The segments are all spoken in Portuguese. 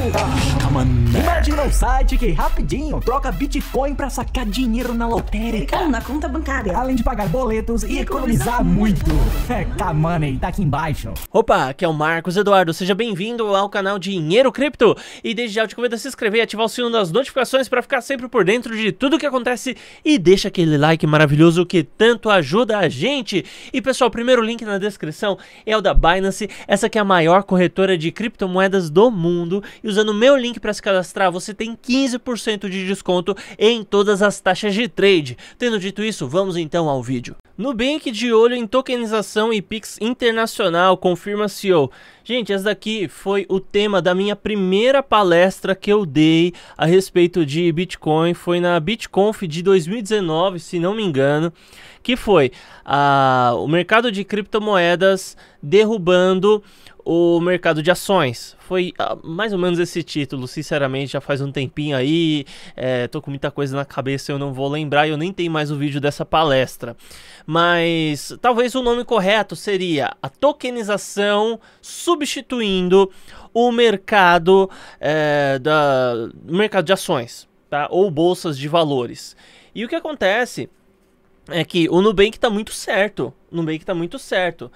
한다. mané. Imagina um site que rapidinho troca Bitcoin pra sacar dinheiro na lotérica. Ou na conta bancária. Além de pagar boletos e, e economizar, economizar muito. muito. É, K-Money, tá, tá aqui embaixo. Opa, aqui é o Marcos Eduardo. Seja bem-vindo ao canal Dinheiro Cripto. E desde já eu te convido a se inscrever e ativar o sino das notificações pra ficar sempre por dentro de tudo que acontece. E deixa aquele like maravilhoso que tanto ajuda a gente. E pessoal, o primeiro link na descrição é o da Binance. Essa que é a maior corretora de criptomoedas do mundo. E usando o meu link para se cadastrar, você tem 15% de desconto em todas as taxas de trade. Tendo dito isso, vamos então ao vídeo. Nubank de olho em tokenização e Pix internacional, confirma CEO. Gente, essa daqui foi o tema da minha primeira palestra que eu dei a respeito de Bitcoin. Foi na BitConf de 2019, se não me engano, que foi a, ah, o mercado de criptomoedas derrubando o mercado de ações. Foi ah, mais ou menos esse título, sinceramente, já faz um tempinho aí, é, tô com muita coisa na cabeça, eu não vou lembrar, eu nem tenho mais o vídeo dessa palestra. Mas talvez o nome correto seria a tokenização substituindo o mercado, é, da, mercado de ações, tá? ou bolsas de valores. E o que acontece é que o Nubank está muito certo, o Nubank está muito certo.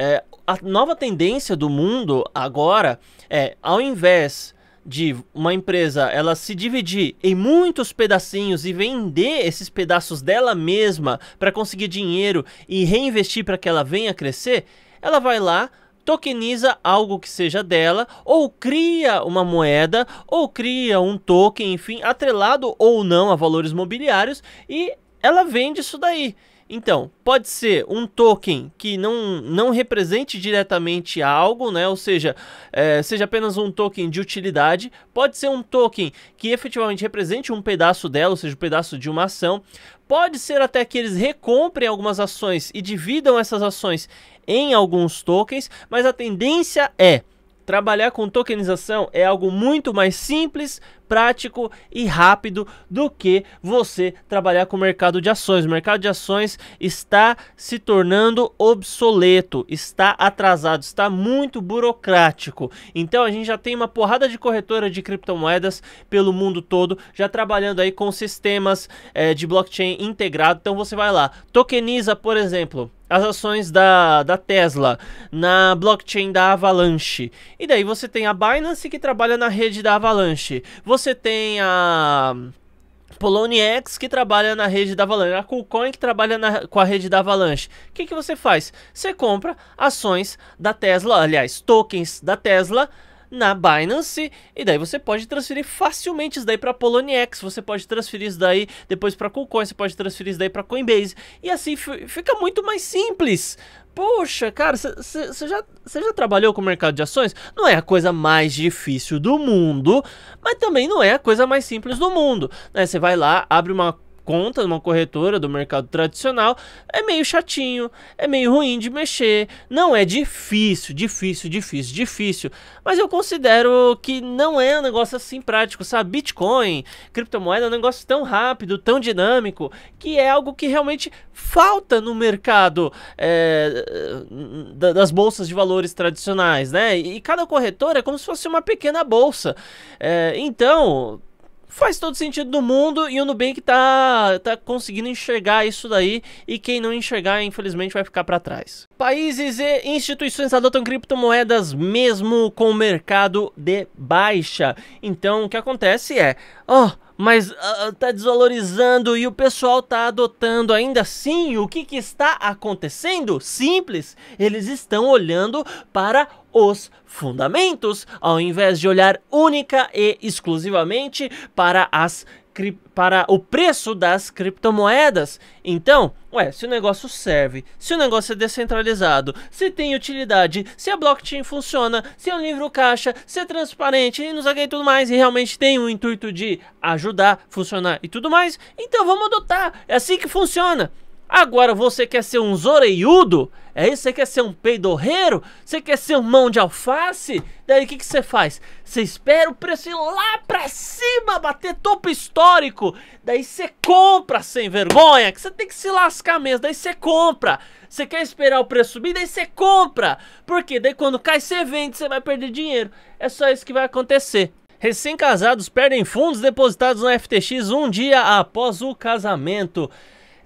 É, a nova tendência do mundo agora é, ao invés de uma empresa ela se dividir em muitos pedacinhos e vender esses pedaços dela mesma para conseguir dinheiro e reinvestir para que ela venha crescer, ela vai lá, tokeniza algo que seja dela, ou cria uma moeda, ou cria um token, enfim, atrelado ou não a valores mobiliários, e ela vende isso daí. Então, pode ser um token que não, não represente diretamente algo, né? ou seja, é, seja apenas um token de utilidade, pode ser um token que efetivamente represente um pedaço dela, ou seja, um pedaço de uma ação, pode ser até que eles recomprem algumas ações e dividam essas ações em alguns tokens, mas a tendência é trabalhar com tokenização é algo muito mais simples, prático e rápido do que você trabalhar com o mercado de ações. O mercado de ações está se tornando obsoleto, está atrasado, está muito burocrático. Então a gente já tem uma porrada de corretora de criptomoedas pelo mundo todo, já trabalhando aí com sistemas é, de blockchain integrado. Então você vai lá, tokeniza, por exemplo, as ações da, da Tesla na blockchain da Avalanche. E daí você tem a Binance que trabalha na rede da Avalanche. Você tem a. Poloniex que trabalha na rede da Avalanche, a KuCoin que trabalha na, com a rede da Avalanche. O que, que você faz? Você compra ações da Tesla, aliás, tokens da Tesla na Binance e daí você pode transferir facilmente isso daí para Poloniex, você pode transferir isso daí depois para KuCoin, você pode transferir isso daí para Coinbase e assim fica muito mais simples. Poxa, cara, você já, já trabalhou com o mercado de ações? Não é a coisa mais difícil do mundo, mas também não é a coisa mais simples do mundo. Né? Você né? vai lá, abre uma conta numa corretora do mercado tradicional, é meio chatinho, é meio ruim de mexer. Não é difícil, difícil, difícil, difícil. Mas eu considero que não é um negócio assim prático, sabe? Bitcoin, criptomoeda é um negócio tão rápido, tão dinâmico, que é algo que realmente falta no mercado é, das bolsas de valores tradicionais, né? E cada corretora é como se fosse uma pequena bolsa. É, então, Faz todo sentido do mundo e o Nubank tá, tá conseguindo enxergar isso daí e quem não enxergar, infelizmente, vai ficar para trás. Países e instituições adotam criptomoedas mesmo com o mercado de baixa. Então, o que acontece é... Oh, mas uh, tá desvalorizando e o pessoal tá adotando ainda assim. O que, que está acontecendo? Simples, eles estão olhando para os fundamentos, ao invés de olhar única e exclusivamente para as para o preço das criptomoedas. Então, ué, se o negócio serve, se o negócio é descentralizado, se tem utilidade, se a blockchain funciona, se é um livro caixa, se é transparente e nos aguenta e tudo mais, e realmente tem o um intuito de ajudar, funcionar e tudo mais, então vamos adotar. É assim que funciona. Agora você quer ser um zoreiudo? É isso? Você quer ser um peidorreiro? Você quer ser um mão de alface? Daí o que, que você faz? Você espera o preço ir lá pra cima, bater topo histórico. Daí você compra sem vergonha, que você tem que se lascar mesmo. Daí você compra. Você quer esperar o preço subir, daí você compra. Porque daí quando cai, você vende, você vai perder dinheiro. É só isso que vai acontecer. Recém-casados perdem fundos depositados no FTX um dia após o casamento.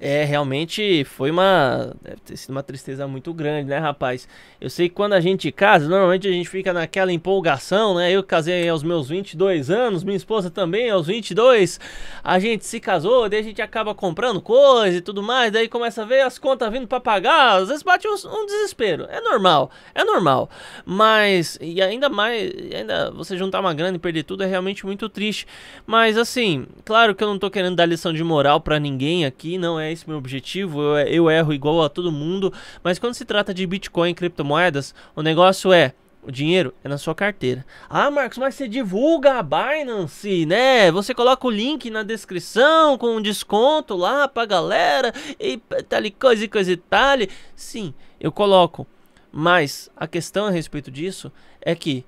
É, realmente foi uma. Deve ter sido uma tristeza muito grande, né, rapaz? Eu sei que quando a gente casa, normalmente a gente fica naquela empolgação, né? Eu casei aos meus 22 anos, minha esposa também aos 22. A gente se casou, daí a gente acaba comprando coisa e tudo mais, daí começa a ver as contas vindo pra pagar. Às vezes bate um, um desespero. É normal, é normal. Mas, e ainda mais, ainda você juntar uma grana e perder tudo é realmente muito triste. Mas, assim, claro que eu não tô querendo dar lição de moral para ninguém aqui, não é é esse meu objetivo, eu, eu erro igual a todo mundo, mas quando se trata de Bitcoin, criptomoedas, o negócio é o dinheiro é na sua carteira. Ah, Marcos, mas você divulga a Binance, né? Você coloca o link na descrição com um desconto lá pra galera e tal e coisa e coisa e tal. Sim, eu coloco. Mas a questão a respeito disso é que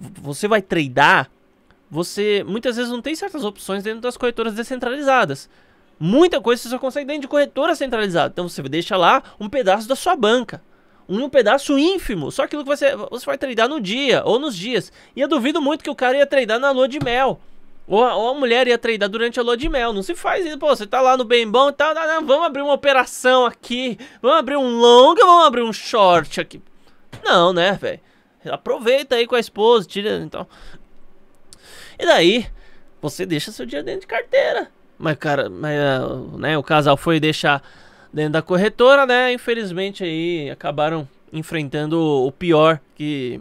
você vai tradear, você muitas vezes não tem certas opções dentro das corretoras descentralizadas. Muita coisa você só consegue dentro de corretora centralizada. Então você deixa lá um pedaço da sua banca. Um pedaço ínfimo, só aquilo que você, você vai treinar no dia ou nos dias. E eu duvido muito que o cara ia treinar na lua de mel. Ou a, ou a, mulher ia treinar durante a lua de mel. Não se faz isso. Pô, você tá lá no bem bom e tá, tal. vamos abrir uma operação aqui. Vamos abrir um longa, vamos abrir um short aqui. Não, né, velho? Aproveita aí com a esposa, tira. Então. E daí, você deixa seu dia dentro de carteira. Mas, cara, mas, é, né, o casal foi deixar dentro da corretora, né? Infelizmente aí acabaram enfrentando o pior que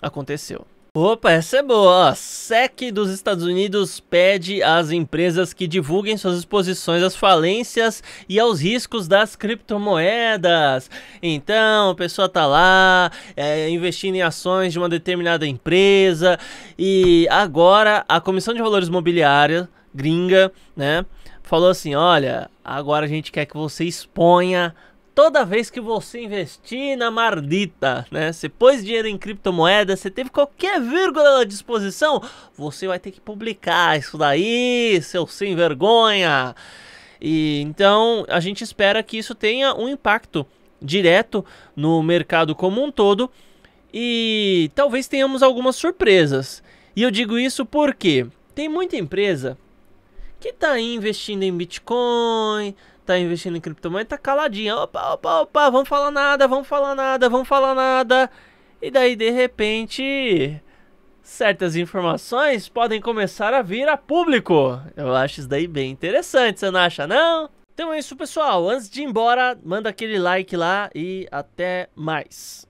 aconteceu. Opa, essa é boa. SEC dos Estados Unidos pede às empresas que divulguem suas exposições às falências e aos riscos das criptomoedas. Então, a pessoa tá lá é, investindo em ações de uma determinada empresa e agora a Comissão de Valores Mobiliários gringa, né, falou assim: olha, agora a gente quer que você exponha toda vez que você investir na mardita, né? Você pôs dinheiro em criptomoeda, você teve qualquer vírgula à disposição, você vai ter que publicar isso daí, seu sem vergonha. E então a gente espera que isso tenha um impacto direto no mercado como um todo e talvez tenhamos algumas surpresas. E eu digo isso porque tem muita empresa que tá aí investindo em Bitcoin, tá investindo em criptomoeda, tá caladinha. Opa, opa, opa, vamos falar nada, vamos falar nada, vamos falar nada. E daí, de repente, certas informações podem começar a vir a público. Eu acho isso daí bem interessante, você não acha, não? Então é isso, pessoal. Antes de ir embora, manda aquele like lá e até mais.